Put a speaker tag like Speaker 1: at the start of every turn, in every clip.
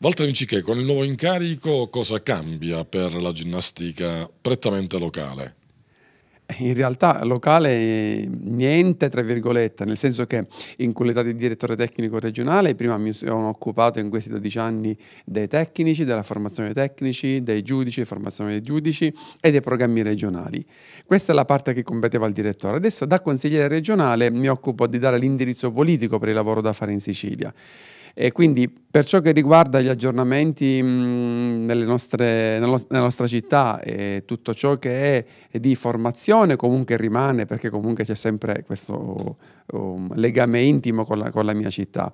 Speaker 1: Walter Incichè, con il nuovo incarico cosa cambia per la ginnastica prettamente locale?
Speaker 2: In realtà locale niente, tra virgolette, nel senso che in qualità di direttore tecnico regionale prima mi sono occupato in questi 12 anni dei tecnici, della formazione dei tecnici, dei giudici, formazione dei giudici e dei programmi regionali. Questa è la parte che competeva al direttore. Adesso da consigliere regionale mi occupo di dare l'indirizzo politico per il lavoro da fare in Sicilia. E quindi per ciò che riguarda gli aggiornamenti mh, mm, nostre, nella, nostra città e tutto ciò che è di formazione comunque rimane perché comunque c'è sempre questo um, legame intimo con la, con la mia città.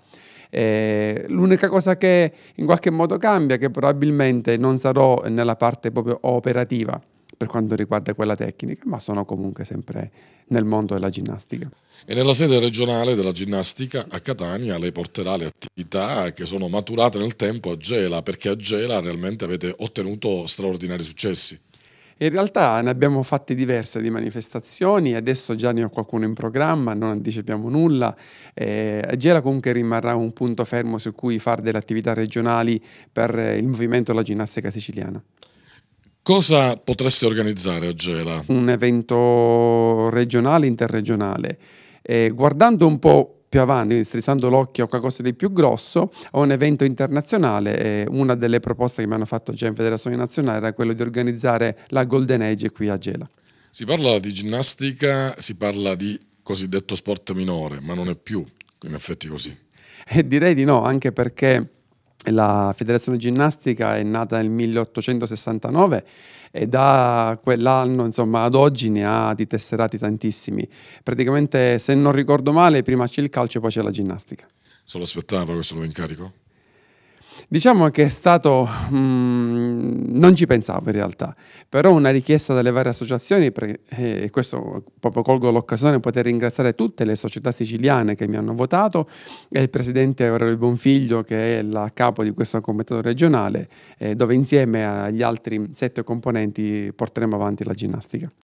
Speaker 2: Eh, l'unica cosa che in qualche modo cambia, è che probabilmente non sarò nella parte proprio operativa, per quanto riguarda quella tecnica, ma sono comunque sempre nel mondo della ginnastica.
Speaker 1: E nella sede regionale della ginnastica a Catania lei porterà le attività che sono maturate nel tempo a Gela, perché a Gela realmente avete ottenuto straordinari successi.
Speaker 2: In realtà ne abbiamo fatte diverse di manifestazioni, adesso già ne ho qualcuno in programma, non anticipiamo nulla. Eh, Gela comunque rimarrà un punto fermo su cui fare delle attività regionali per il movimento della ginnastica siciliana. Cosa potresti organizzare a Gela? Un evento regionale, interregionale. Eh, guardando un po' più avanti, strizzando l'occhio a qualcosa di più grosso, a un evento internazionale, eh, una delle proposte che mi hanno fatto già in Federazione Nazionale era quella di organizzare la Golden Age qui a Gela.
Speaker 1: Si parla di ginnastica, si parla di cosiddetto sport minore, ma non è più in effetti così.
Speaker 2: Eh, direi di no, anche perché la federazione ginnastica è nata nel 1869 e da quell'anno insomma, ad oggi ne ha di tesserati tantissimi. Praticamente se non ricordo male prima c'è il calcio e poi c'è la ginnastica.
Speaker 1: Se lo aspettava questo nuovo incarico?
Speaker 2: Diciamo che è stato, mh, mm, non ci pensavo in realtà, però una richiesta dalle varie associazioni, eh, e questo proprio colgo l'occasione poter ringraziare tutte le società siciliane che mi hanno votato e il presidente Aurelio Bonfiglio che è la capo di questo comitato regionale eh, dove insieme agli altri sette componenti porteremo avanti la ginnastica.